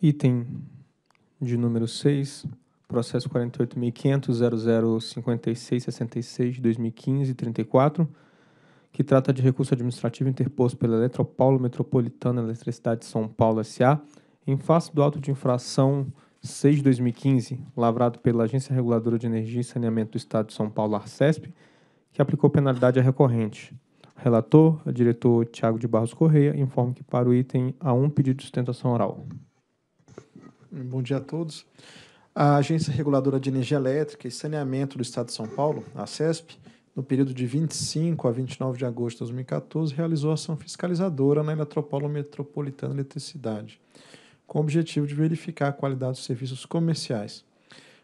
Item de número 6, processo 48.500.0056.66.2015.34, que trata de recurso administrativo interposto pela Eletropaulo Metropolitana Eletricidade de São Paulo S.A., em face do auto de infração 6 de 2015, lavrado pela Agência Reguladora de Energia e Saneamento do Estado de São Paulo, ARCESP, que aplicou penalidade à recorrente. relator, o diretor Tiago de Barros Correia, informa que para o item há um pedido de sustentação oral. Bom dia a todos. A Agência Reguladora de Energia Elétrica e Saneamento do Estado de São Paulo, a CESP, no período de 25 a 29 de agosto de 2014, realizou ação fiscalizadora na Eletropolo Metropolitana Eletricidade, com o objetivo de verificar a qualidade dos serviços comerciais.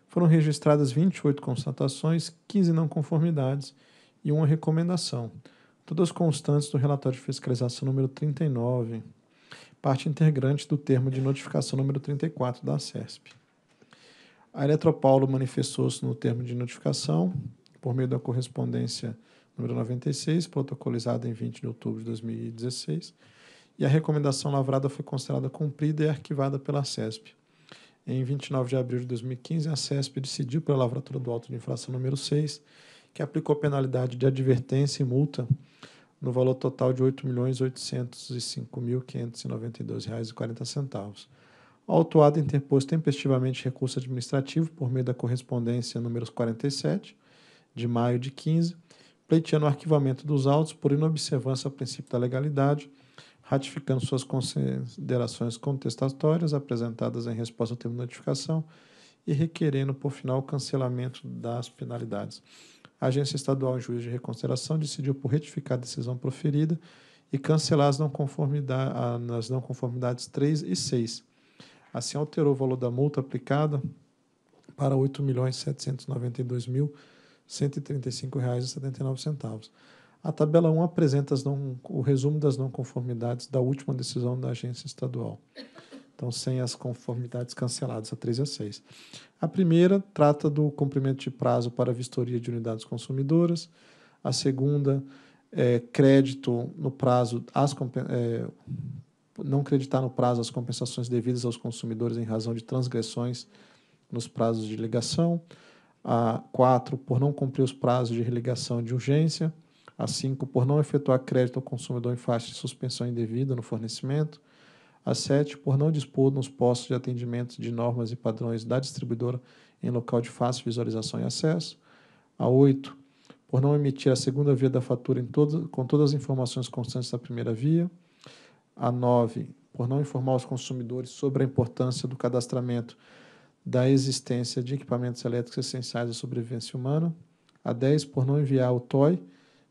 Foram registradas 28 constatações, 15 não conformidades e uma recomendação, todas constantes do relatório de fiscalização número 39, parte integrante do termo de notificação número 34 da SESP. A Eletropaulo manifestou-se no termo de notificação por meio da correspondência número 96, protocolizada em 20 de outubro de 2016, e a recomendação lavrada foi considerada cumprida e arquivada pela SESP. Em 29 de abril de 2015, a SESP decidiu pela lavratura do auto de infração número 6, que aplicou penalidade de advertência e multa no valor total de R$ 8.805.592,40. O autuado interpôs tempestivamente recurso administrativo por meio da correspondência números 47, de maio de 15, pleiteando o arquivamento dos autos por inobservância ao princípio da legalidade, ratificando suas considerações contestatórias apresentadas em resposta ao termo de notificação e requerendo, por final, o cancelamento das penalidades a Agência Estadual Juiz de Reconsideração decidiu por retificar a decisão proferida e cancelar as não, as não conformidades 3 e 6. Assim, alterou o valor da multa aplicada para R$ 8.792.135,79. A tabela 1 apresenta não, o resumo das não conformidades da última decisão da agência estadual. Então, sem as conformidades canceladas, a 3 e a 6. A primeira trata do cumprimento de prazo para vistoria de unidades consumidoras. A segunda é crédito no prazo, as, é, não creditar no prazo as compensações devidas aos consumidores em razão de transgressões nos prazos de ligação. A 4, por não cumprir os prazos de religação de urgência. A 5, por não efetuar crédito ao consumidor em faixa de suspensão indevida no fornecimento. A 7, por não dispor nos postos de atendimento de normas e padrões da distribuidora em local de fácil visualização e acesso. A 8, por não emitir a segunda via da fatura todo, com todas as informações constantes da primeira via. A 9, por não informar os consumidores sobre a importância do cadastramento da existência de equipamentos elétricos essenciais à sobrevivência humana. A 10, por não enviar o TOI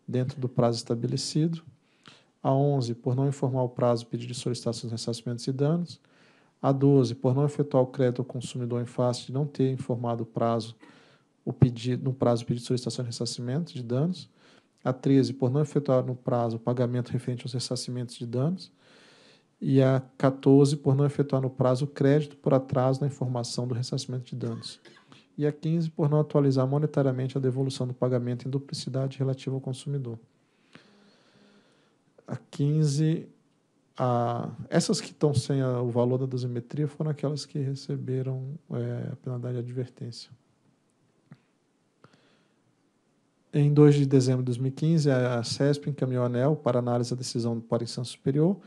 dentro do prazo estabelecido. A 11, por não informar o prazo pedido de solicitação de ressarcimentos e danos. A 12, por não efetuar o crédito ao consumidor em face de não ter informado o prazo o pedido, no prazo pedido de solicitação de ressarcimento de danos. A 13, por não efetuar no prazo o pagamento referente aos ressarcimentos de danos. E a 14, por não efetuar no prazo o crédito por atraso na informação do ressarcimento de danos. E a 15, por não atualizar monetariamente a devolução do pagamento em duplicidade relativa ao consumidor a 15. A, essas que estão sem a, o valor da dosimetria foram aquelas que receberam é, a penalidade de advertência. Em 2 de dezembro de 2015, a CESP encaminhou a ANEL para análise da decisão para instância superior.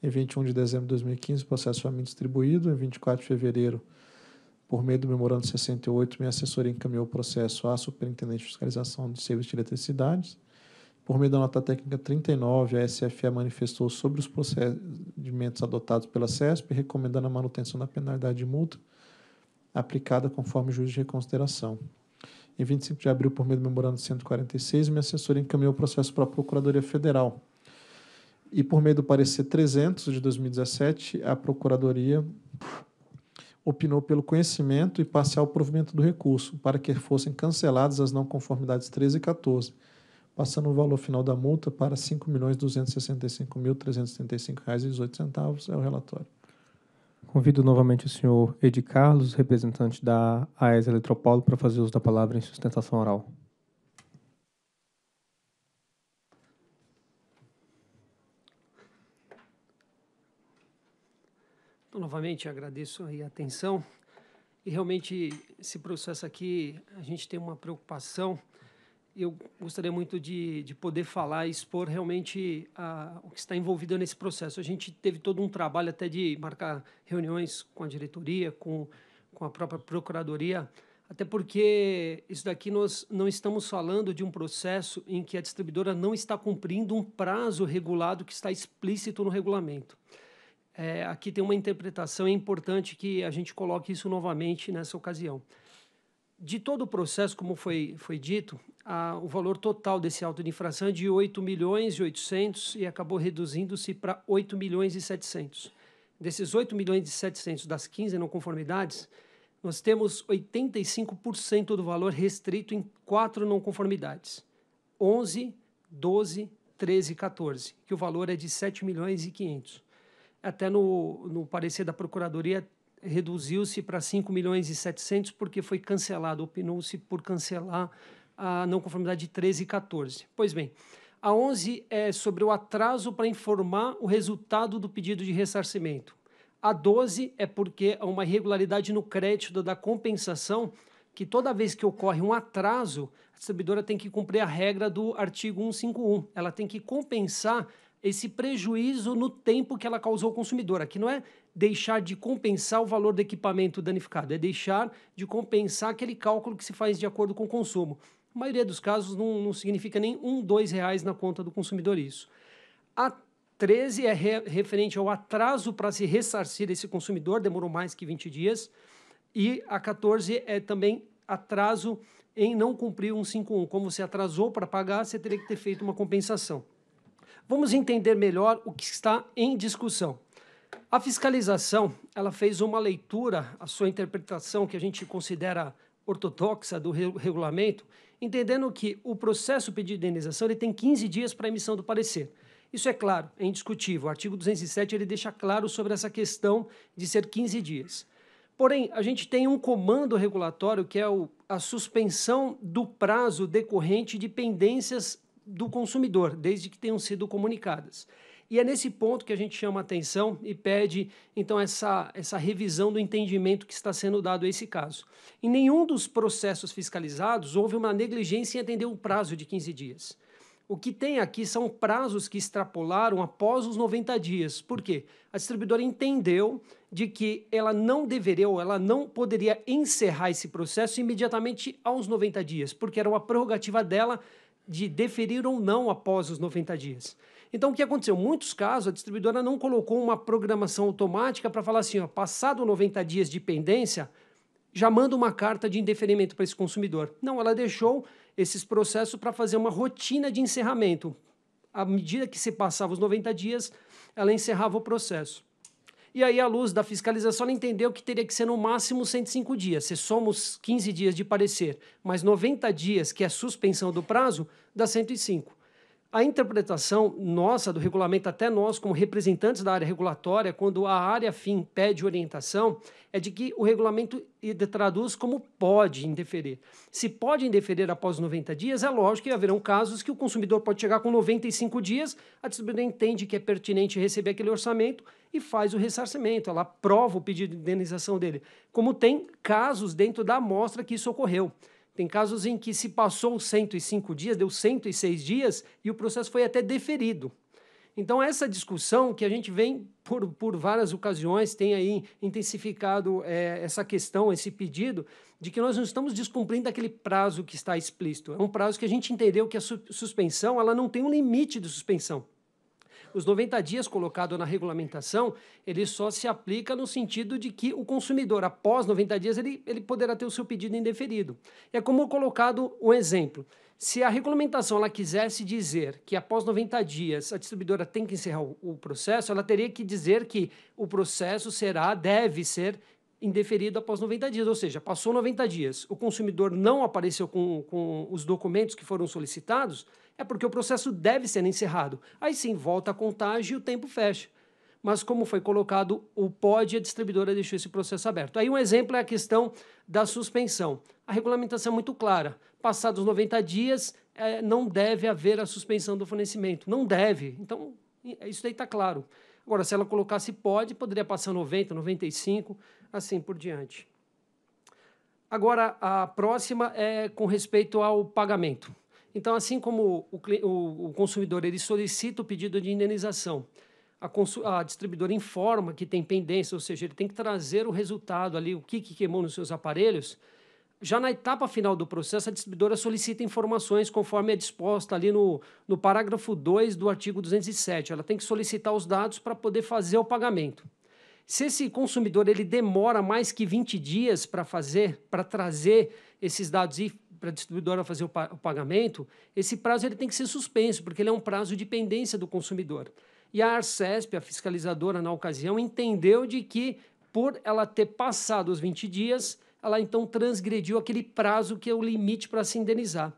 Em 21 de dezembro de 2015, o processo foi distribuído. Em 24 de fevereiro, por meio do memorando 68, minha assessoria encaminhou o processo à Superintendente de Fiscalização de Serviços de Eletricidades. Por meio da nota técnica 39, a SFE manifestou sobre os procedimentos adotados pela CESP, recomendando a manutenção da penalidade de multa aplicada conforme o de reconsideração. Em 25 de abril, por meio do memorando 146, minha assessora encaminhou o processo para a Procuradoria Federal. E por meio do parecer 300 de 2017, a Procuradoria opinou pelo conhecimento e parcial provimento do recurso, para que fossem canceladas as não conformidades 13 e 14 passando o valor final da multa para R$ 5.265.375,18. É o relatório. Convido novamente o senhor Edi Carlos, representante da AES Eletropolo, para fazer uso da palavra em sustentação oral. Então, novamente, agradeço a atenção. E realmente, esse processo aqui, a gente tem uma preocupação eu gostaria muito de, de poder falar e expor realmente a, o que está envolvido nesse processo. A gente teve todo um trabalho até de marcar reuniões com a diretoria, com, com a própria procuradoria, até porque isso daqui nós não estamos falando de um processo em que a distribuidora não está cumprindo um prazo regulado que está explícito no regulamento. É, aqui tem uma interpretação, é importante que a gente coloque isso novamente nessa ocasião. De todo o processo, como foi, foi dito, a, o valor total desse auto de infração é de 8 milhões e 800 e acabou reduzindo-se para 8 milhões e 700. Desses 8 milhões e 700 das 15 não conformidades, nós temos 85% do valor restrito em quatro não conformidades: 11, 12, 13 e 14, que o valor é de 7 milhões e 500. Até no, no parecer da Procuradoria reduziu-se para 5 milhões e 700 porque foi cancelado, opinou-se por cancelar a não conformidade 13 e 14. Pois bem, a 11 é sobre o atraso para informar o resultado do pedido de ressarcimento. A 12 é porque há uma irregularidade no crédito da compensação, que toda vez que ocorre um atraso, a distribuidora tem que cumprir a regra do artigo 151. Ela tem que compensar esse prejuízo no tempo que ela causou ao consumidor. Aqui não é deixar de compensar o valor do equipamento danificado, é deixar de compensar aquele cálculo que se faz de acordo com o consumo. A maioria dos casos não, não significa nem um, dois reais na conta do consumidor isso. A 13 é re, referente ao atraso para se ressarcir esse consumidor, demorou mais que 20 dias. E a 14 é também atraso em não cumprir um 51. Como você atrasou para pagar, você teria que ter feito uma compensação. Vamos entender melhor o que está em discussão. A fiscalização, ela fez uma leitura, a sua interpretação que a gente considera ortodoxa do regulamento, entendendo que o processo pedido de indenização ele tem 15 dias para emissão do parecer. Isso é claro, é indiscutível. O artigo 207 ele deixa claro sobre essa questão de ser 15 dias. Porém, a gente tem um comando regulatório que é o, a suspensão do prazo decorrente de pendências do consumidor, desde que tenham sido comunicadas. E é nesse ponto que a gente chama atenção e pede, então, essa, essa revisão do entendimento que está sendo dado a esse caso. Em nenhum dos processos fiscalizados houve uma negligência em atender um prazo de 15 dias. O que tem aqui são prazos que extrapolaram após os 90 dias. Por quê? A distribuidora entendeu de que ela não deveria ou ela não poderia encerrar esse processo imediatamente aos 90 dias, porque era uma prerrogativa dela de deferir ou não após os 90 dias. Então, o que aconteceu? muitos casos, a distribuidora não colocou uma programação automática para falar assim: ó, passado 90 dias de pendência, já manda uma carta de indeferimento para esse consumidor. Não, ela deixou esses processos para fazer uma rotina de encerramento. À medida que se passava os 90 dias, ela encerrava o processo. E aí, à luz da fiscalização, ela entendeu que teria que ser no máximo 105 dias. Se somos 15 dias de parecer, mais 90 dias, que é suspensão do prazo, dá 105. A interpretação nossa do regulamento, até nós como representantes da área regulatória, quando a área fim pede orientação, é de que o regulamento traduz como pode indeferir. Se pode indeferir após 90 dias, é lógico que haverão casos que o consumidor pode chegar com 95 dias, a distribuidora entende que é pertinente receber aquele orçamento e faz o ressarcimento, ela aprova o pedido de indenização dele. Como tem casos dentro da amostra que isso ocorreu. Tem casos em que se passou 105 dias, deu 106 dias e o processo foi até deferido. Então, essa discussão que a gente vem por, por várias ocasiões, tem aí intensificado é, essa questão, esse pedido, de que nós não estamos descumprindo aquele prazo que está explícito. É um prazo que a gente entendeu que a su suspensão ela não tem um limite de suspensão. Os 90 dias colocado na regulamentação, ele só se aplica no sentido de que o consumidor, após 90 dias, ele, ele poderá ter o seu pedido indeferido. É como colocado um exemplo. Se a regulamentação ela quisesse dizer que após 90 dias a distribuidora tem que encerrar o, o processo, ela teria que dizer que o processo será, deve ser indeferido após 90 dias, ou seja, passou 90 dias, o consumidor não apareceu com, com os documentos que foram solicitados, é porque o processo deve ser encerrado. Aí sim, volta a contagem e o tempo fecha. Mas como foi colocado o pode, a distribuidora deixou esse processo aberto. Aí um exemplo é a questão da suspensão. A regulamentação é muito clara. Passados 90 dias, é, não deve haver a suspensão do fornecimento. Não deve. Então, é, isso daí está claro. Agora, se ela colocasse pode, poderia passar 90, 95, assim por diante. Agora, a próxima é com respeito ao pagamento. Então, assim como o, o, o consumidor ele solicita o pedido de indenização, a, a, distribuidora informa que tem pendência, ou seja, ele tem que trazer o resultado ali, o que, que queimou nos seus aparelhos. Já na etapa final do processo, a distribuidora solicita informações conforme é disposta ali no, no parágrafo 2 do artigo 207. Ela tem que solicitar os dados para poder fazer o pagamento. Se esse consumidor ele demora mais que 20 dias para fazer, para trazer esses dados e para a distribuidora fazer o, pa o, pagamento, esse prazo ele tem que ser suspenso, porque ele é um prazo de pendência do consumidor. E a Arcesp, a fiscalizadora na ocasião, entendeu de que, por ela ter passado os 20 dias, ela então transgrediu aquele prazo que é o limite para se indenizar.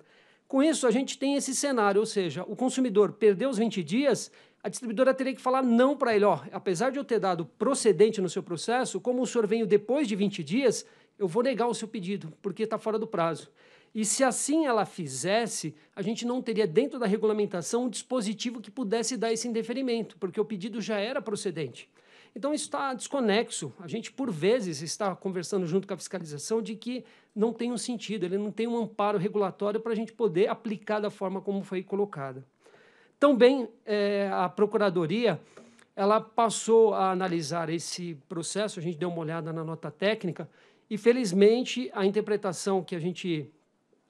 Com isso, a gente tem esse cenário, ou seja, o consumidor perdeu os 20 dias, a distribuidora teria que falar não para ele, ó, apesar de eu ter dado procedente no seu processo, como o senhor veio depois de 20 dias, eu vou negar o seu pedido, porque está fora do prazo. E se assim ela fizesse, a gente não teria dentro da regulamentação um dispositivo que pudesse dar esse indeferimento, porque o pedido já era procedente. Então isso está desconexo. A gente, por vezes, está conversando junto com a fiscalização de que não tem um sentido, ele não tem um amparo regulatório para a gente poder aplicar da forma como foi colocada. Também é, a Procuradoria ela passou a analisar esse processo, a gente deu uma olhada na nota técnica, e felizmente a interpretação que a gente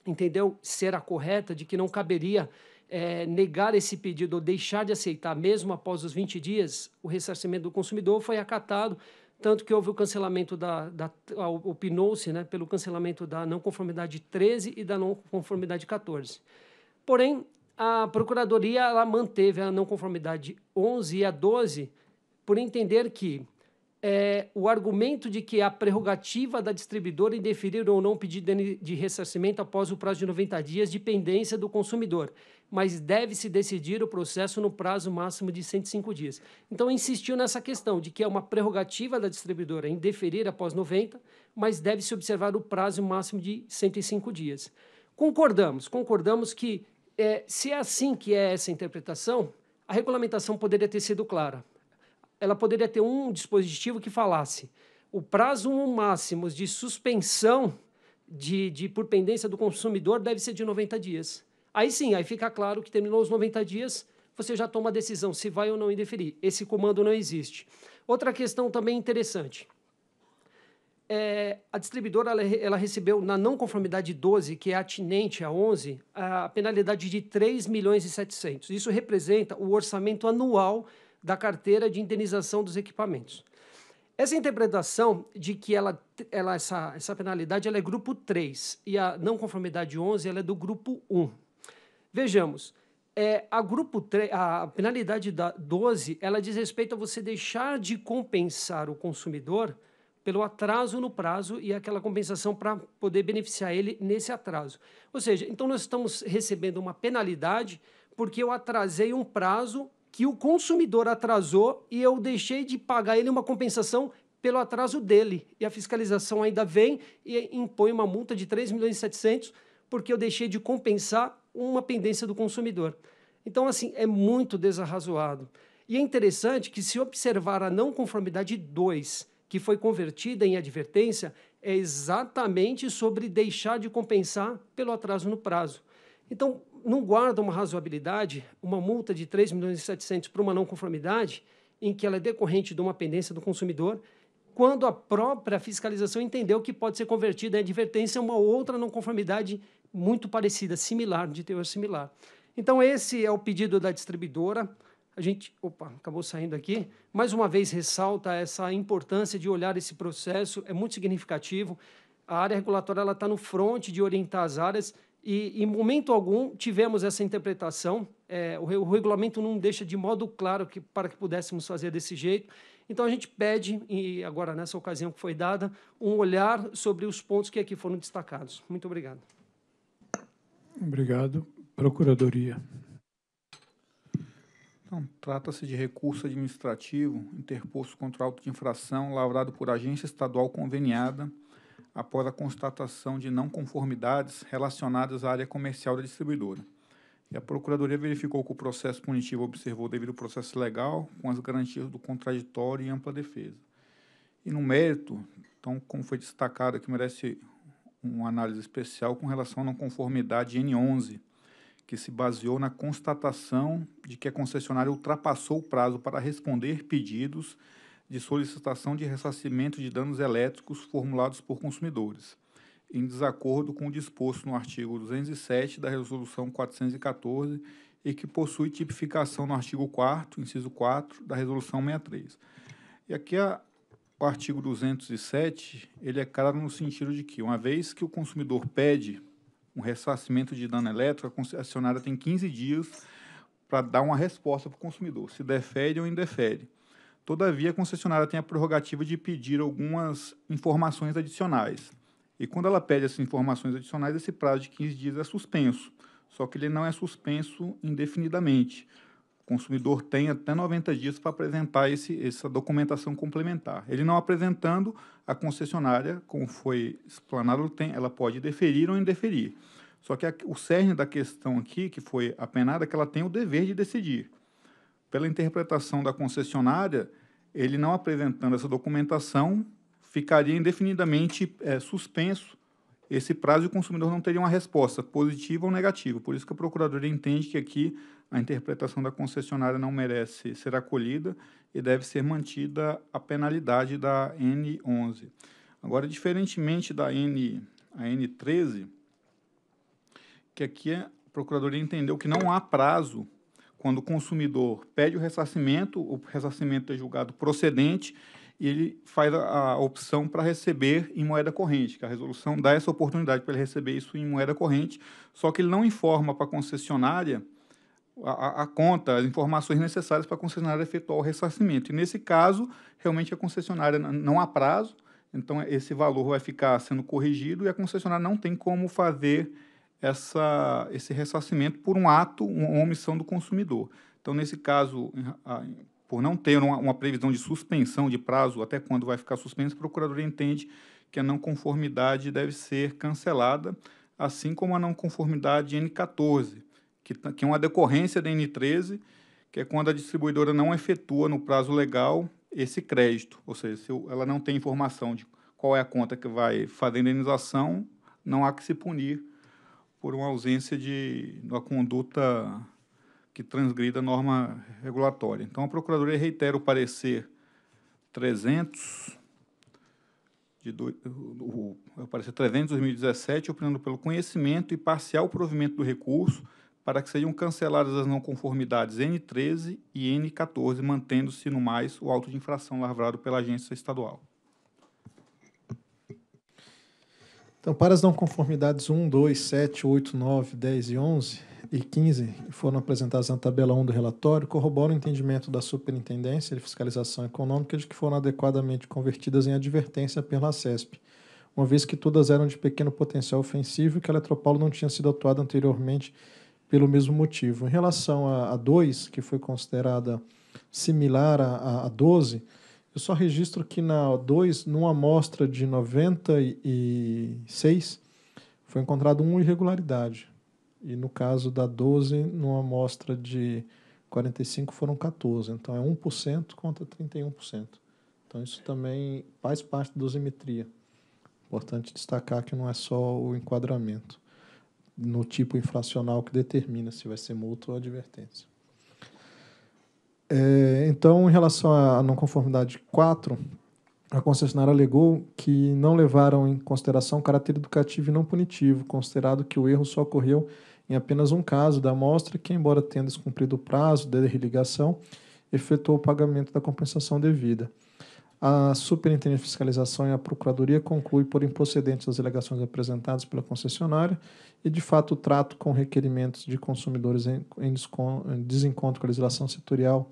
entendeu ser a correta, de que não caberia é, negar esse pedido ou deixar de aceitar, mesmo após os 20 dias, o ressarcimento do consumidor foi acatado, tanto que houve o cancelamento da. da Opinou-se né, pelo cancelamento da não conformidade 13 e da não conformidade 14. Porém, a Procuradoria ela manteve a não conformidade 11 e a 12, por entender que é, o argumento de que a prerrogativa da distribuidora em deferir ou não pedido de ressarcimento após o prazo de 90 dias, dependência do consumidor, mas deve-se decidir o processo no prazo máximo de 105 dias. Então, insistiu nessa questão de que é uma prerrogativa da distribuidora em deferir após 90, mas deve-se observar o prazo máximo de 105 dias. Concordamos, concordamos que, é, se é assim que é essa interpretação, a regulamentação poderia ter sido clara ela poderia ter um dispositivo que falasse o prazo máximo de suspensão de, de por pendência do consumidor deve ser de 90 dias. Aí sim, aí fica claro que terminou os 90 dias, você já toma a decisão se vai ou não indeferir. Esse comando não existe. Outra questão também interessante. É, a distribuidora ela, ela, recebeu na não conformidade 12, que é atinente a 11, a penalidade de 3 milhões e 700. Isso representa o orçamento anual da carteira de indenização dos equipamentos. Essa interpretação de que ela, ela, essa, essa penalidade ela é grupo 3 e a não conformidade 11 ela é do grupo 1. Vejamos, é, a, grupo 3, a penalidade da 12 ela diz respeito a você deixar de compensar o consumidor pelo atraso no prazo e aquela compensação para poder beneficiar ele nesse atraso. Ou seja, então nós estamos recebendo uma penalidade porque eu atrasei um prazo que o consumidor atrasou e eu deixei de pagar ele uma compensação pelo atraso dele. E a fiscalização ainda vem e impõe uma multa de 3 milhões e 700 porque eu deixei de compensar uma pendência do consumidor. Então, assim, é muito desarrazoado. E é interessante que, se observar a não conformidade 2, que foi convertida em advertência, é exatamente sobre deixar de compensar pelo atraso no prazo. Então, não guarda uma razoabilidade uma multa de 3 milhões e 700 para uma não conformidade, em que ela é decorrente de uma pendência do consumidor, quando a própria fiscalização entendeu que pode ser convertida em advertência uma outra não conformidade muito parecida, similar, de teor similar. Então, esse é o pedido da distribuidora. A gente, opa, acabou saindo aqui. Mais uma vez ressalta essa importância de olhar esse processo, é muito significativo. A área regulatória está no fronte de orientar as áreas e em momento algum tivemos essa interpretação. É, o, o, regulamento não deixa de modo claro que para que pudéssemos fazer desse jeito. Então a gente pede, e agora nessa ocasião que foi dada, um olhar sobre os pontos que aqui foram destacados. Muito obrigado. Obrigado. Procuradoria. Então, trata-se de recurso administrativo interposto contra auto de infração lavrado por agência estadual conveniada após a constatação de não conformidades relacionadas à área comercial da distribuidora. E a Procuradoria verificou que o processo punitivo observou o ao processo legal com as garantias do contraditório e ampla defesa. E no mérito, então, como foi destacado que merece uma análise especial com relação à não conformidade N11, que se baseou na constatação de que a concessionária ultrapassou o prazo para responder pedidos de solicitação de ressarcimento de danos elétricos formulados por consumidores, em desacordo com o disposto no artigo 207 da Resolução 414 e que possui tipificação no artigo 4 inciso 4 da Resolução 63. E aqui a, o artigo 207, ele é claro no sentido de que, uma vez que o consumidor pede um ressarcimento de dano elétrico, a concessionária tem 15 dias para dar uma resposta para o consumidor, se defere ou indefere. Todavia, a concessionária tem a prerrogativa de pedir algumas informações adicionais. E quando ela pede essas informações adicionais, esse prazo de 15 dias é suspenso. Só que ele não é suspenso indefinidamente. O consumidor tem até 90 dias para apresentar esse, essa documentação complementar. Ele não apresentando, a concessionária, como foi explanado, tem, ela pode deferir ou indeferir. Só que a, o cerne da questão aqui, que foi apenada, é que ela tem o dever de decidir. Pela interpretação da concessionária, ele não apresentando essa documentação, ficaria indefinidamente é, suspenso esse prazo e o consumidor não teria uma resposta positiva ou negativa. Por isso que a Procuradoria entende que aqui a interpretação da concessionária não merece ser acolhida e deve ser mantida a penalidade da N11. Agora, diferentemente da N, a N13, que aqui a Procuradoria entendeu que não há prazo quando o consumidor pede o ressarcimento, o ressarcimento é julgado procedente e ele faz a, a opção para receber em moeda corrente, que a resolução dá essa oportunidade para ele receber isso em moeda corrente, só que ele não informa para a concessionária a, a, conta, as informações necessárias para a concessionária efetuar o ressarcimento. E nesse caso, realmente a concessionária não há prazo, então esse valor vai ficar sendo corrigido e a concessionária não tem como fazer essa, esse ressarcimento por um ato, uma omissão do consumidor. Então, nesse caso, por não ter uma, uma previsão de suspensão de prazo, até quando vai ficar suspenso, o Procuradoria entende que a não conformidade deve ser cancelada, assim como a não conformidade N14, que, tá, que é uma decorrência da N13, que é quando a distribuidora não efetua no prazo legal esse crédito, ou seja, se ela não tem informação de qual é a conta que vai fazer a indenização, não há que se punir por uma ausência de uma conduta que transgrida a norma regulatória. Então, a Procuradoria reitera o parecer 300, de do, o, o, é o parecer 300 de 2017, opinando pelo conhecimento e parcial provimento do recurso para que sejam canceladas as não conformidades N13 e N14, mantendo-se no mais o auto de infração lavrado pela agência estadual. Então, para as não conformidades 1, 2, 7, 8, 9, 10 e 11 e 15, que foram apresentadas na tabela 1 do relatório, corroboram o entendimento da Superintendência de Fiscalização Econômica de que foram adequadamente convertidas em advertência pela CESP, uma vez que todas eram de pequeno potencial ofensivo e que a Eletropaulo não tinha sido atuada anteriormente pelo mesmo motivo. Em relação a, 2, que foi considerada similar à a, a 12, eu só registro que na O2, numa amostra de 96, foi encontrado uma irregularidade. E no caso da 12, numa amostra de 45 foram 14. Então é 1% contra 31%. Então isso também faz parte da dosimetria. Importante destacar que não é só o enquadramento no tipo infracional que determina se vai ser multa ou advertência. É, então, em relação à não conformidade 4, a concessionária alegou que não levaram em consideração o caráter educativo e não punitivo, considerado que o erro só ocorreu em apenas um caso da amostra, que, embora tendo descumprido o prazo da religação, efetuou o pagamento da compensação devida. A Superintendência de Fiscalização e a Procuradoria conclui por improcedentes as alegações apresentadas pela concessionária e, de fato, o trato com requerimentos de consumidores em, em, em desencontro com a legislação setorial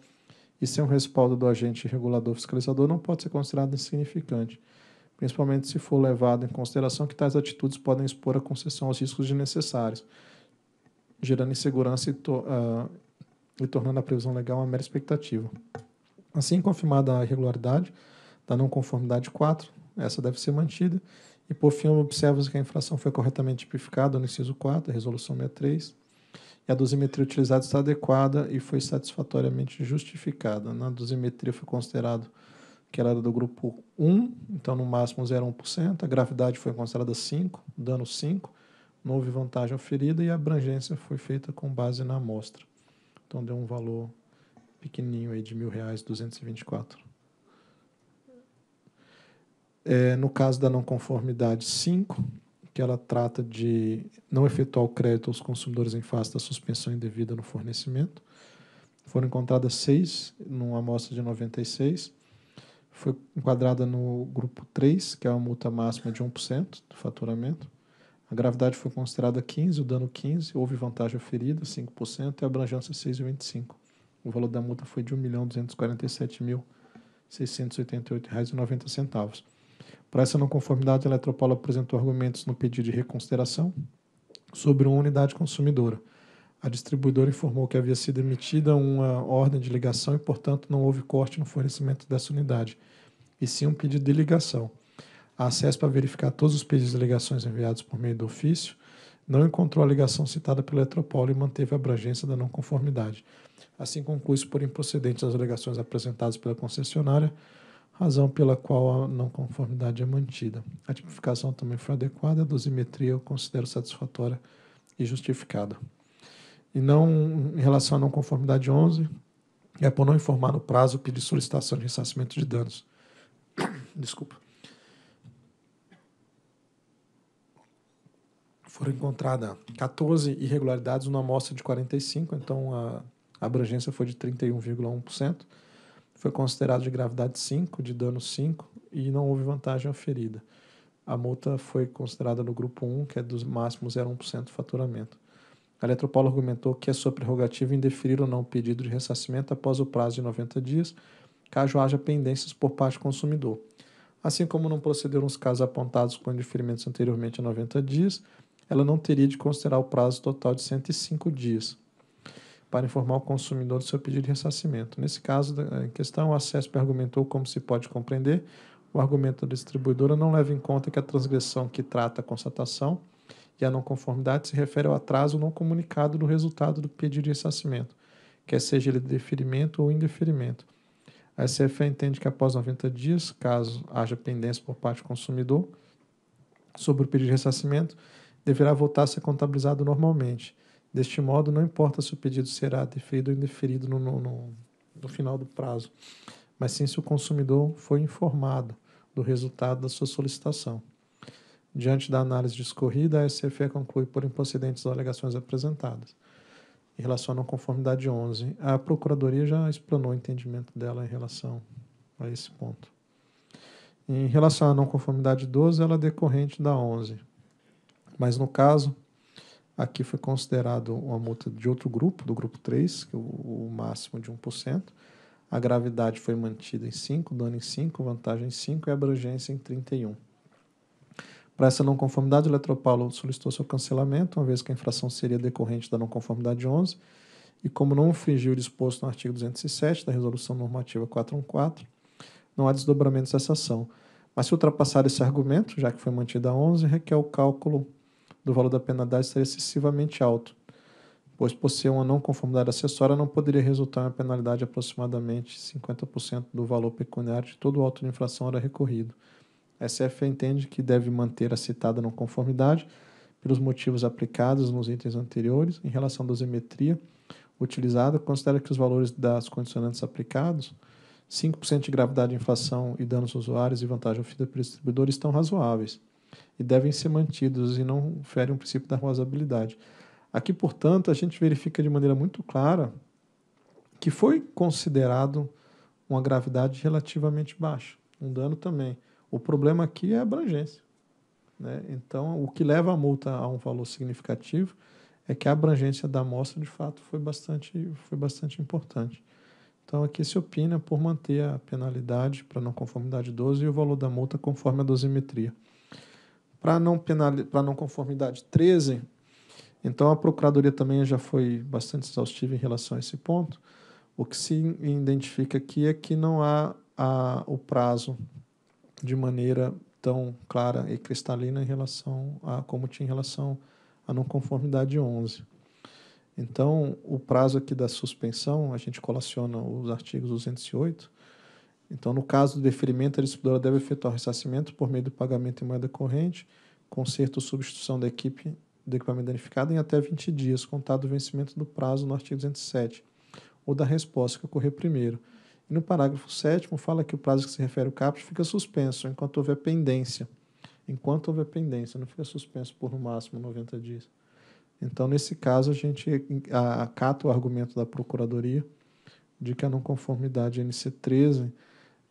e sem o respaldo do agente regulador fiscalizador não pode ser considerado insignificante, principalmente se for levado em consideração que tais atitudes podem expor a concessão aos riscos desnecessários, gerando insegurança e, to uh, e tornando a previsão legal uma mera expectativa. Assim confirmada a irregularidade, da tá não conformidade 4, essa deve ser mantida. E, por fim, observa-se que a infração foi corretamente tipificada no inciso 4, resolução 63, e a dosimetria utilizada está adequada e foi satisfatoriamente justificada. Na dosimetria foi considerado que ela era do grupo 1, então no máximo 0,1%, a gravidade foi considerada 5, dano 5, não houve vantagem oferida e a abrangência foi feita com base na amostra. Então deu um valor pequenininho aí de R$ 1.224. É, no caso da não conformidade 5, que ela trata de não efetuar o crédito aos consumidores em face da suspensão indevida no fornecimento. Foram encontradas seis, numa amostra de 96. Foi enquadrada no grupo 3, que é uma multa máxima de 1% do faturamento. A gravidade foi considerada 15, o dano 15, houve vantagem oferida, 5%, e a abrangência 6,25. O valor da multa foi de R$ 1.247.688,90. Para essa não conformidade, a Eletropaulo apresentou argumentos no pedido de reconsideração sobre uma unidade consumidora. A distribuidora informou que havia sido emitida uma ordem de ligação e, portanto, não houve corte no fornecimento dessa unidade, e sim um pedido de ligação. A acesso para verificar todos os pedidos de ligações enviados por meio do ofício não encontrou a ligação citada pela Eletropaulo e manteve a abrangência da não conformidade. Assim conclui-se por improcedentes as alegações apresentadas pela concessionária razão pela qual a não conformidade é mantida. A tipificação também foi adequada, a dosimetria eu considero satisfatória e justificada. E não, em relação à não conformidade 11, é por não informar no prazo pedir solicitação de ressarcimento de danos. Desculpa. Foram encontradas 14 irregularidades numa amostra de 45, então a abrangência foi de 31,1% foi considerado de gravidade 5, de dano 5, e não houve vantagem oferida. A multa foi considerada no grupo 1, que é dos máximos 0,1% do faturamento. A Eletropaulo argumentou que é sua prerrogativa indeferir ou não o pedido de ressarcimento após o prazo de 90 dias, caso haja pendências por parte do consumidor. Assim como não procederam os casos apontados com indeferimentos anteriormente a 90 dias, ela não teria de considerar o prazo total de 105 dias para informar o consumidor do seu pedido de ressarcimento. Nesse caso eh, em questão, o CESP argumentou, como se pode compreender, o argumento da distribuidora não leva em conta que a transgressão que trata a constatação e a não conformidade se refere ao atraso não comunicado do resultado do pedido de ressarcimento, quer seja ele deferimento ou indeferimento. A SFE entende que após 90 dias, caso haja pendência por parte do consumidor sobre o pedido de ressarcimento, deverá voltar a ser contabilizado normalmente Deste modo, não importa se o pedido será deferido ou indeferido no, no, no final do prazo, mas sim se o consumidor foi informado do resultado da sua solicitação. Diante da análise discorrida, a SFE conclui por improcedentes as alegações apresentadas. Em relação à não conformidade 11, a Procuradoria já explanou o entendimento dela em relação a esse ponto. Em relação à não conformidade 12, ela é decorrente da 11. Mas no caso, Aqui foi considerado uma multa de outro grupo, do grupo 3, que é o, máximo de 1%. A gravidade foi mantida em 5, dano em 5, vantagem em 5 e abrangência em 31. Para essa não conformidade, o Eletropaulo solicitou seu cancelamento, uma vez que a infração seria decorrente da não conformidade 11, e como não infringiu o disposto no artigo 207 da Resolução Normativa 414, não há desdobramentos dessa ação. Mas se ultrapassar esse argumento, já que foi mantida a 11, requer o cálculo do valor da penalidade seria excessivamente alto, pois por ser uma não conformidade acessória não poderia resultar em uma penalidade de aproximadamente 50% do valor pecuniário de todo o auto de infração era recorrido. A SF entende que deve manter a citada não conformidade pelos motivos aplicados nos itens anteriores em relação à dosimetria utilizada, considera que os valores das condicionantes aplicados, 5% de gravidade de inflação e danos aos usuários e vantagem oferecida pelo distribuidor estão razoáveis e devem ser mantidos e não ferem o princípio da razoabilidade. Aqui, portanto, a gente verifica de maneira muito clara que foi considerado uma gravidade relativamente baixa, um dano também. O problema aqui é a abrangência. Né? Então, o que leva a multa a um valor significativo é que a abrangência da amostra, de fato, foi bastante, foi bastante importante. Então, aqui se opina por manter a penalidade para não conformidade 12 e o valor da multa conforme a dosimetria. Para não, para não conformidade 13, então a Procuradoria também já foi bastante exaustiva em relação a esse ponto. O que se identifica aqui é que não há, há o prazo de maneira tão clara e cristalina em relação a como tinha em relação à não conformidade 11. Então, o prazo aqui da suspensão, a gente colaciona os artigos 208 então, no caso do deferimento, a distribuidora deve efetuar o ressarcimento por meio do pagamento em moeda corrente, conserto ou substituição da equipe do equipamento danificado em até 20 dias, contado o vencimento do prazo no artigo 207, ou da resposta que ocorrer primeiro. E no parágrafo 7 fala que o prazo que se refere ao caput fica suspenso enquanto houver pendência. Enquanto houver pendência, não fica suspenso por no máximo 90 dias. Então, nesse caso, a gente acata o argumento da Procuradoria de que a não conformidade NC 13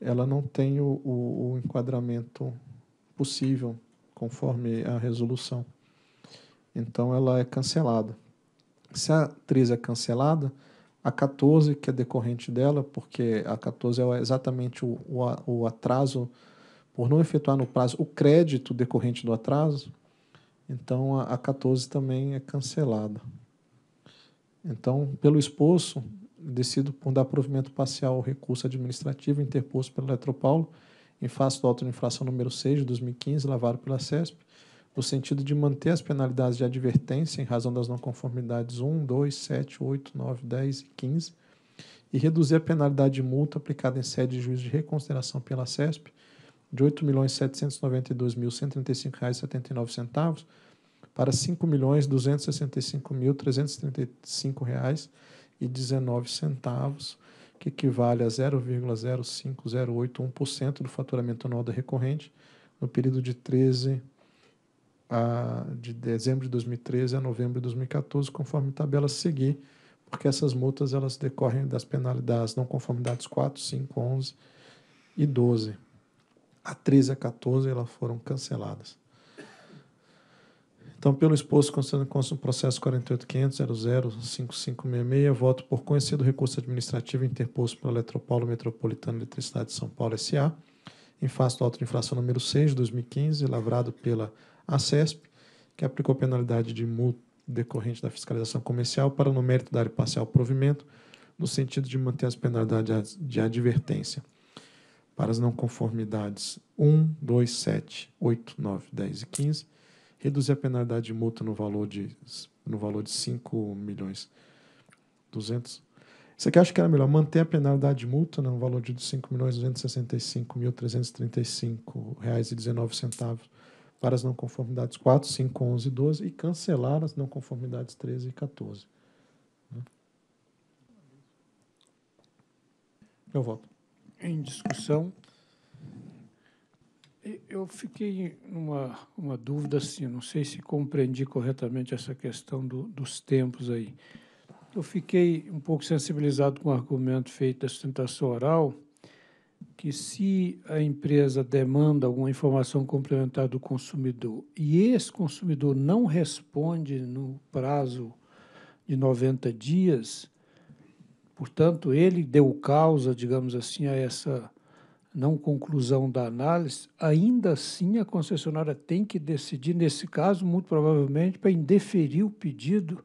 ela não tem o, o, o enquadramento possível conforme a resolução. Então ela é cancelada. Se a 13 é cancelada, a 14, que é decorrente dela, porque a 14 é exatamente o, o, o atraso, por não efetuar no prazo o crédito decorrente do atraso, então a, a 14 também é cancelada. Então, pelo exposto, decido por dar provimento parcial ao recurso administrativo interposto pela Eletropaulo em face do auto de infração número 6 de 2015, lavado pela CESP, no sentido de manter as penalidades de advertência em razão das não conformidades 1, 2, 7, 8, 9, 10 e 15 e reduzir a penalidade de multa aplicada em sede de juízo de reconsideração pela CESP de R$ 8.792.135,79 para R$ 5.265.335,00 e 19 centavos, que equivale a 0,05081% do faturamento anual da recorrente no período de 13 a, de dezembro de 2013 a novembro de 2014, conforme tabela seguir, porque essas multas elas decorrem das penalidades não conformidades 4, 5, 11 e 12. A 13 e a 14 elas foram canceladas. Então, pelo exposto, consta no processo 48.500.005566, voto por conhecido recurso administrativo interposto pela Eletropaulo Metropolitana Eletricidade de São Paulo S.A., em face do auto de infração número 6 de 2015, lavrado pela ACESP, que aplicou penalidade de multa decorrente da fiscalização comercial para no mérito da área parcial provimento, no sentido de manter as penalidades de advertência para as não conformidades 1, 2, 7, 8, 9, 10 e 15 reduzir a penalidade de multa no valor de, no valor de 5 milhões. 200. Você que acha que era melhor manter a penalidade de multa né, no valor de 5 milhões 265 mil reais e 19 centavos para as não conformidades 4, 5, 11 e 12 e cancelar as não conformidades 13 e 14. Né? Eu voto. Em discussão. Eu fiquei numa uma dúvida assim, não sei se compreendi corretamente essa questão do, dos tempos aí. Eu fiquei um pouco sensibilizado com o argumento feito da sustentação oral, que se a empresa demanda alguma informação complementar do consumidor e esse consumidor não responde no prazo de 90 dias, portanto, ele deu causa, digamos assim, a essa não conclusão da análise, ainda assim a concessionária tem que decidir, nesse caso, muito provavelmente, para indeferir o pedido.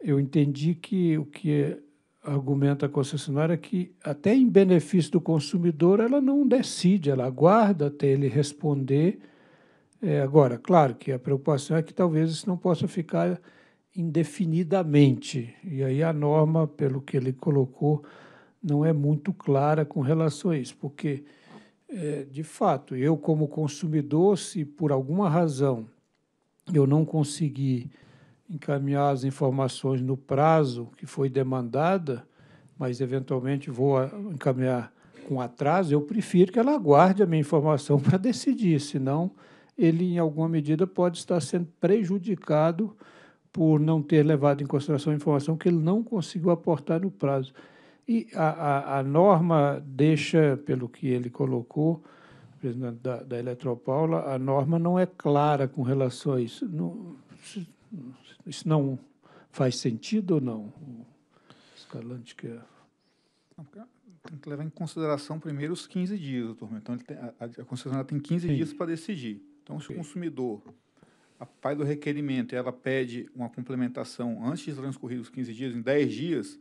Eu entendi que o que argumenta a concessionária é que, até em benefício do consumidor, ela não decide, ela aguarda até ele responder. É, agora, claro que a preocupação é que talvez isso não possa ficar indefinidamente. E aí a norma, pelo que ele colocou, não é muito clara com relação a isso, porque, é, de fato, eu, como consumidor, se por alguma razão eu não consegui encaminhar as informações no prazo que foi demandada, mas eventualmente vou encaminhar com atraso, eu prefiro que ela guarde a minha informação para decidir, senão ele, em alguma medida, pode estar sendo prejudicado por não ter levado em consideração a informação que ele não conseguiu aportar no prazo. E a, a, a norma deixa, pelo que ele colocou, presidente da, da Eletropaula, a norma não é clara com relação a isso. Não, isso não faz sentido ou não? O escalante que Tem que levar em consideração primeiro os 15 dias, doutor. Então, tem, a, a concessionária tem 15 Sim. dias para decidir. Então, se o consumidor, a pai do requerimento, ela pede uma complementação antes de transcorrer os 15 dias, em 10 dias,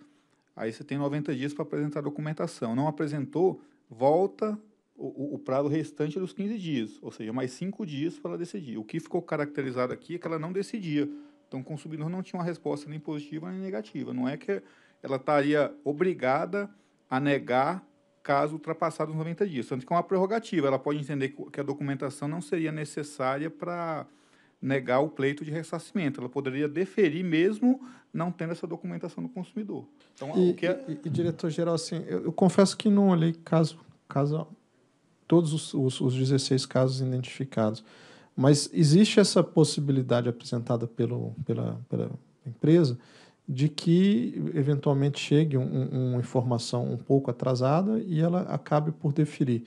Aí você tem 90 dias para apresentar a documentação. Não apresentou, volta o, o, prazo restante dos 15 dias, ou seja, mais 5 dias para ela decidir. O que ficou caracterizado aqui é que ela não decidia. Então, o consumidor não tinha uma resposta nem positiva nem negativa. Não é que ela estaria obrigada a negar caso ultrapassado os 90 dias. Tanto que é uma prerrogativa. Ela pode entender que a documentação não seria necessária para negar o pleito de ressarcimento. Ela poderia deferir mesmo não tendo essa documentação do consumidor. Então, e, o que é... e, e diretor-geral, assim, eu, eu, confesso que não olhei caso, caso todos os, os, os 16 casos identificados. Mas existe essa possibilidade apresentada pelo, pela, pela empresa de que eventualmente chegue um, uma informação um pouco atrasada e ela acabe por deferir.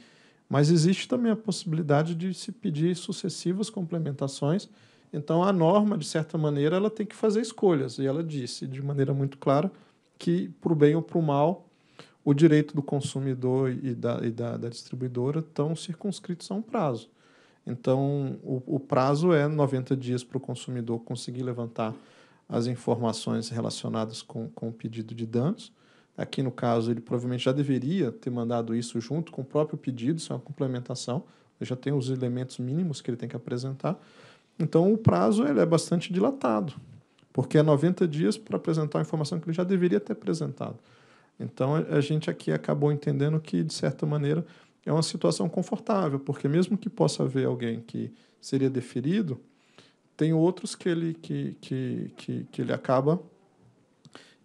Mas existe também a possibilidade de se pedir sucessivas complementações. Então, a norma, de certa maneira, ela tem que fazer escolhas. E ela disse de maneira muito clara que, para o bem ou para o mal, o direito do consumidor e da, e da, da distribuidora estão circunscritos a um prazo. Então, o, o prazo é 90 dias para o consumidor conseguir levantar as informações relacionadas com, com o pedido de danos Aqui no caso, ele provavelmente já deveria ter mandado isso junto com o próprio pedido, isso é uma complementação, já tem os elementos mínimos que ele tem que apresentar. Então, o prazo ele é bastante dilatado, porque é 90 dias para apresentar a informação que ele já deveria ter apresentado. Então, a gente aqui acabou entendendo que, de certa maneira, é uma situação confortável, porque mesmo que possa haver alguém que seria deferido, tem outros que ele, que, que, que, que ele acaba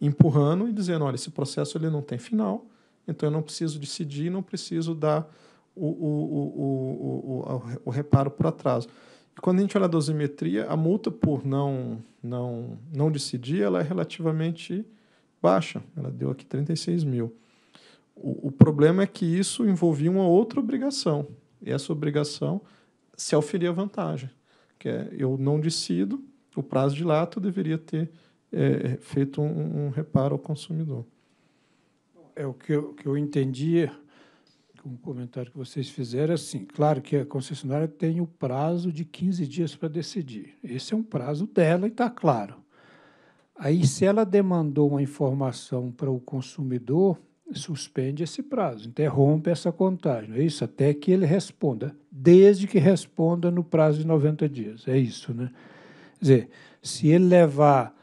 empurrando e dizendo, olha, esse processo ele não tem final, então eu não preciso decidir, não preciso dar o, o, o, o, o reparo por atraso. E quando a gente olha a dosimetria, a multa por não, não, não decidir ela é relativamente baixa, ela deu aqui 36 mil. O, o problema é que isso envolvia uma outra obrigação, e essa obrigação se auferia vantagem, que é eu não decido, o prazo de lato deveria ter é, feito um, um, reparo ao consumidor. É o que eu, que eu entendi com um o comentário que vocês fizeram, é assim, claro que a concessionária tem o prazo de 15 dias para decidir. Esse é um prazo dela e está claro. Aí, se ela demandou uma informação para o consumidor, suspende esse prazo, interrompe essa contagem. É isso, até que ele responda, desde que responda no prazo de 90 dias. É isso, né? Quer dizer, se ele levar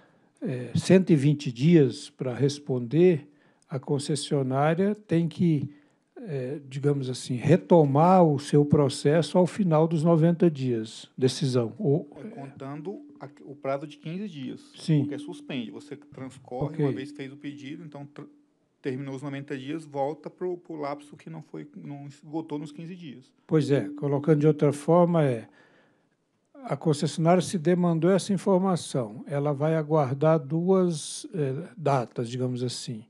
é, 120 dias para responder, a concessionária tem que, é, digamos assim, retomar o seu processo ao final dos 90 dias, decisão. Ou, é, Contando o prazo de 15 dias. Sim. Porque suspende, você transcorre, okay. uma vez fez o pedido, então terminou os 90 dias, volta para o lapso que não foi não esgotou nos 15 dias. Pois é, colocando de outra forma, é a concessionária se demandou essa informação. Ela vai aguardar duas eh, datas, digamos assim.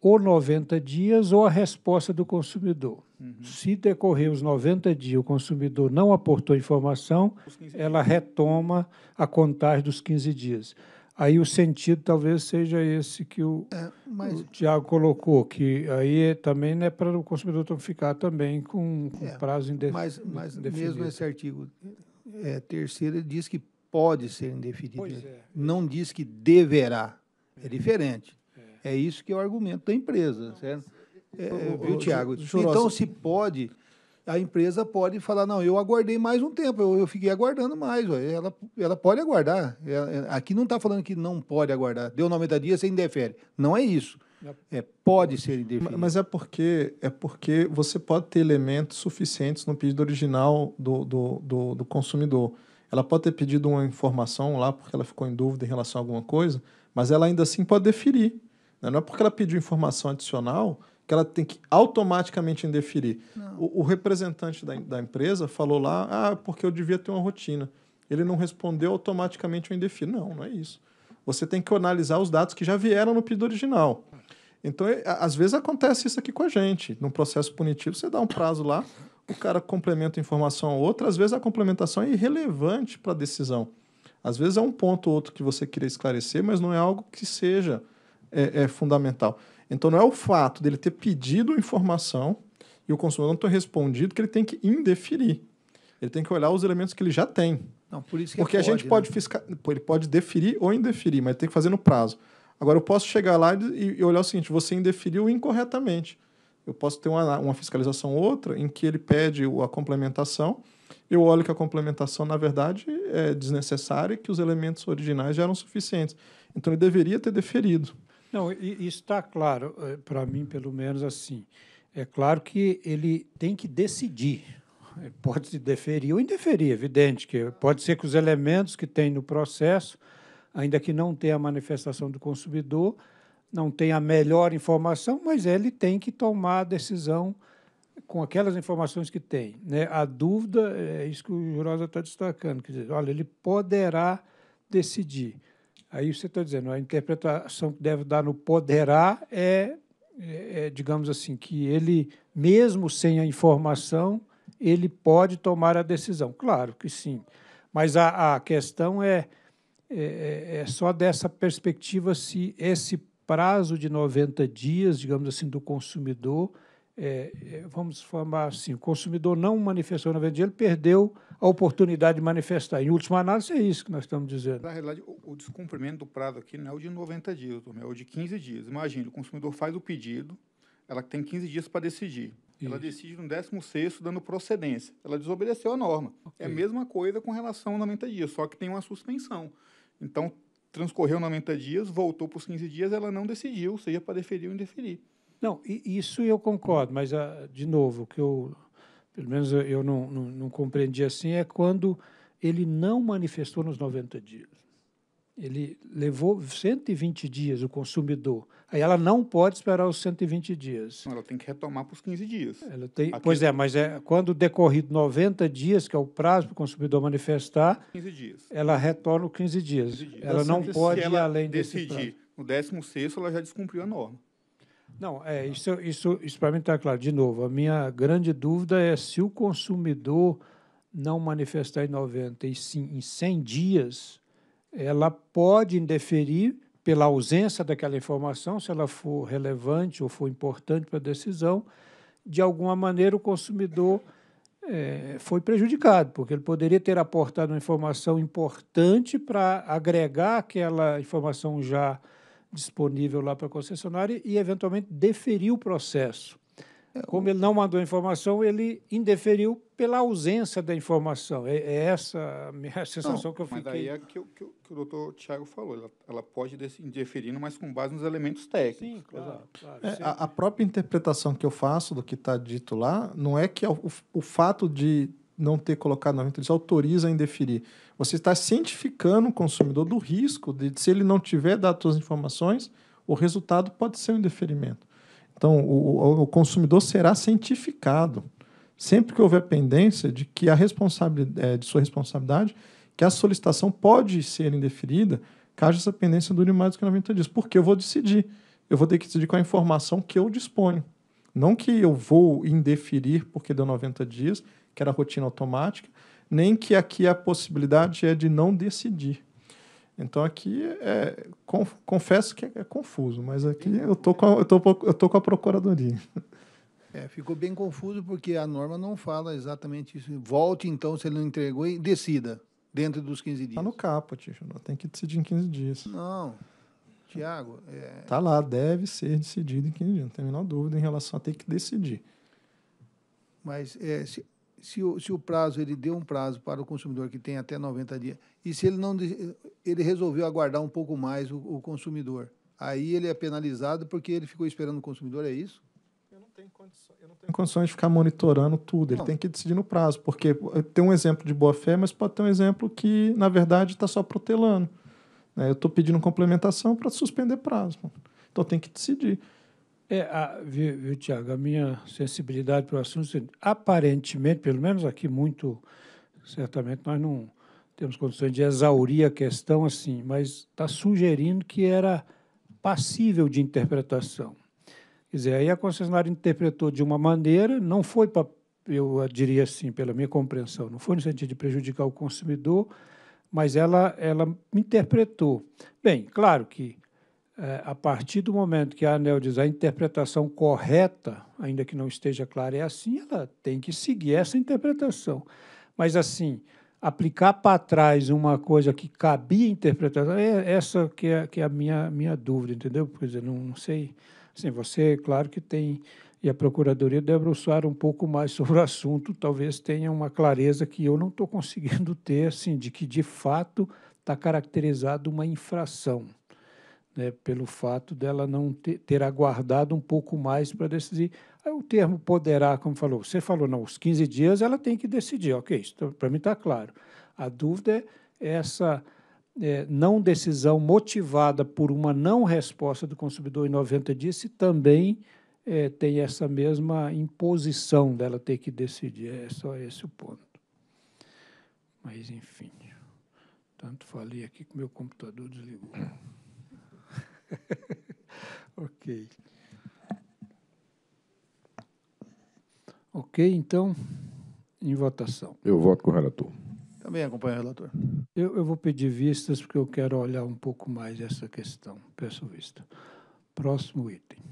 Ou 90 dias ou a resposta do consumidor. Uhum. Se decorrer os 90 dias o consumidor não aportou informação, ela retoma a contagem dos 15 dias. Aí o sentido talvez seja esse que o, é, mas... o Tiago colocou, que aí é também não é para o consumidor ficar também com, com é, prazo indefinido. Mas, mas mesmo esse artigo é, terceira diz que pode ser indeferida. Pois é. Não diz que deverá. É, é diferente. É. é. isso que é o argumento da empresa, certo? É, viu, Tiago? Então, se pode, a empresa pode falar, não, eu aguardei mais um tempo, eu, eu fiquei aguardando mais. ela, ela pode aguardar. Ela, é, é, aqui não está falando que não pode aguardar. Deu 90 dias, você indefere. Não é isso é, pode ser indefinido. Mas é porque, é porque você pode ter elementos suficientes no pedido original do, do, do, do consumidor. Ela pode ter pedido uma informação lá porque ela ficou em dúvida em relação a alguma coisa, mas ela ainda assim pode deferir. Né? Não é porque ela pediu informação adicional que ela tem que automaticamente indeferir. O, o, representante da, da empresa falou lá, ah, porque eu devia ter uma rotina. Ele não respondeu automaticamente o indeferir. Não, não é isso você tem que analisar os dados que já vieram no pedido original. Então, é, às vezes acontece isso aqui com a gente. Num processo punitivo, você dá um prazo lá, o cara complementa informação a outra, às vezes a complementação é irrelevante para a decisão. Às vezes é um ponto ou outro que você queria esclarecer, mas não é algo que seja é, é fundamental. Então, não é o fato dele ter pedido informação e o consumidor não ter respondido que ele tem que indeferir. Ele tem que olhar os elementos que ele já tem. Não, por isso que Porque a gente pode né? fiscal... ele pode deferir ou indeferir, mas tem que fazer no prazo. Agora, eu posso chegar lá e, olhar o seguinte: você indeferiu incorretamente. Eu posso ter uma, uma fiscalização outra em que ele pede a complementação. Eu olho que a complementação, na verdade, é desnecessária e que os elementos originais já eram suficientes. Então, ele deveria ter deferido. Não, isso está claro, eh, para mim, pelo menos assim. É claro que ele tem que decidir pode se deferir ou indeferir, é evidente, que pode ser que os elementos que tem no processo, ainda que não tenha a manifestação do consumidor, não tenha a melhor informação, mas ele tem que tomar a decisão com aquelas informações que tem. Né? A dúvida é isso que o Jurosa está destacando, quer dizer, olha, ele poderá decidir. Aí você está dizendo, a interpretação que deve dar no poderá é, é, é digamos assim, que ele, mesmo sem a informação, ele pode tomar a decisão. Claro que sim. Mas a, a questão é, é, é, é só dessa perspectiva se esse prazo de 90 dias, digamos assim, do consumidor, é, é, vamos formar assim, o consumidor não manifestou 90 dias, ele perdeu a oportunidade de manifestar. Em última análise, é isso que nós estamos dizendo. Na realidade, o, o descumprimento do prazo aqui não é o de 90 dias, é o de 15 dias. Imagina, o consumidor faz o pedido, ela tem 15 dias para decidir. Isso. Ela decide no 16 dando procedência. Ela desobedeceu a norma. É okay. É a mesma coisa com relação ao 90 dias, só que tem uma suspensão. Então, transcorreu 90 dias, voltou para os 15 dias, ela não decidiu, seja para deferir ou indeferir. Não, isso eu concordo, mas, ah, de novo, o que eu, pelo menos eu não, não, não compreendi assim, é quando ele não manifestou nos 90 dias. Ele levou 120 dias o consumidor. Aí ela não pode esperar os 120 dias. Ela tem que retomar para os 15 dias. Ela tem, Aqui... pois é, é mas é quando decorrido 90 dias, que é o prazo para o consumidor manifestar, 15 dias. ela retorna os 15 dias. 15 dias. Ela não pode ir além desse prazo. decidir no 16 ela já descumpriu a norma. Não, é, isso, isso, isso para mim está claro. De novo, a minha grande dúvida é se o consumidor não manifestar em 90 e sim em 100 dias, ela pode indeferir pela ausência daquela informação, se ela for relevante ou for importante para a decisão, de alguma maneira o consumidor é, foi prejudicado, porque ele poderia ter aportado uma informação importante para agregar aquela informação já disponível lá para a concessionária e, eventualmente, deferir o processo. Como ele não mandou informação, ele indeferiu pela ausência da informação. É, é essa a minha sensação não, que eu fiquei. Mas daí é que, que, que o doutor Tiago falou, ela, ela pode indeferir, mas com base nos elementos técnicos. Sim, claro. claro é, a, a, própria interpretação que eu faço do que está dito lá, não é que o, o fato de não ter colocado na venda, eles autorizam a indeferir. Você está cientificando o consumidor do risco de, se ele não tiver dado suas informações, o resultado pode ser um indeferimento. Então, o, o consumidor será cientificado sempre que houver pendência de que a responsabilidade, é, de sua responsabilidade, que a solicitação pode ser indeferida caso essa pendência dure mais do que 90 dias. Porque eu vou decidir. Eu vou ter que decidir com é a informação que eu disponho. Não que eu vou indeferir porque deu 90 dias, que era rotina automática, nem que aqui a possibilidade é de não decidir. Então aqui é, confesso que é, confuso, mas aqui eu tô com a, eu tô, eu tô com a procuradoria. É, ficou bem confuso porque a norma não fala exatamente isso. Volte então se ele não entregou e decida dentro dos 15 tá dias. Tá no capa, caput, tem que decidir em 15 dias. Não. Tiago, é... tá lá, deve ser decidido em 15 dias, não tem a menor dúvida em relação a ter que decidir. Mas é, se, se o, se o prazo, ele deu um prazo para o consumidor que tem até 90 dias, e se ele não ele resolveu aguardar um pouco mais o, o consumidor, aí ele é penalizado porque ele ficou esperando o consumidor, é isso? Eu não tenho, condições, eu não tenho condições de ficar monitorando tudo, ele não. tem que decidir no prazo, porque tem um exemplo de boa-fé, mas pode ter um exemplo que, na verdade, está só protelando. Né? Eu estou pedindo complementação para suspender prazo. Então tem que decidir. É, a, ah, viu, viu Tiago, a minha sensibilidade para o assunto, é aparentemente, pelo menos aqui muito, certamente nós não temos condições de exaurir a questão assim, mas está sugerindo que era passível de interpretação. Quer dizer, aí a concessionária interpretou de uma maneira, não foi para, eu diria assim, pela minha compreensão, não foi no sentido de prejudicar o consumidor, mas ela, ela interpretou. Bem, claro que é, a partir do momento que a ANEL diz a interpretação correta, ainda que não esteja clara, é assim, ela tem que seguir essa interpretação. Mas, assim, aplicar para trás uma coisa que cabia interpretação, é essa que é, que é a minha, minha dúvida, entendeu? Quer dizer, não, não sei. Assim, você, claro que tem, e a Procuradoria debruçar um pouco mais sobre o assunto, talvez tenha uma clareza que eu não estou conseguindo ter, assim, de que, de fato, está caracterizada uma infração né, pelo fato dela não ter, ter aguardado um pouco mais para decidir. Aí o termo poderá, como falou, você falou, não, os 15 dias ela tem que decidir, ok, tá, para mim está claro. A dúvida é essa é, não decisão motivada por uma não resposta do consumidor em 90 dias, se também é, tem essa mesma imposição dela ter que decidir. É só esse o ponto. Mas, enfim, tanto falei aqui que meu computador desligou. ok. Ok, então, em votação. Eu voto com o relator. Também acompanho o relator. Eu, eu vou pedir vistas, porque eu quero olhar um pouco mais essa questão. Peço vista. Próximo item.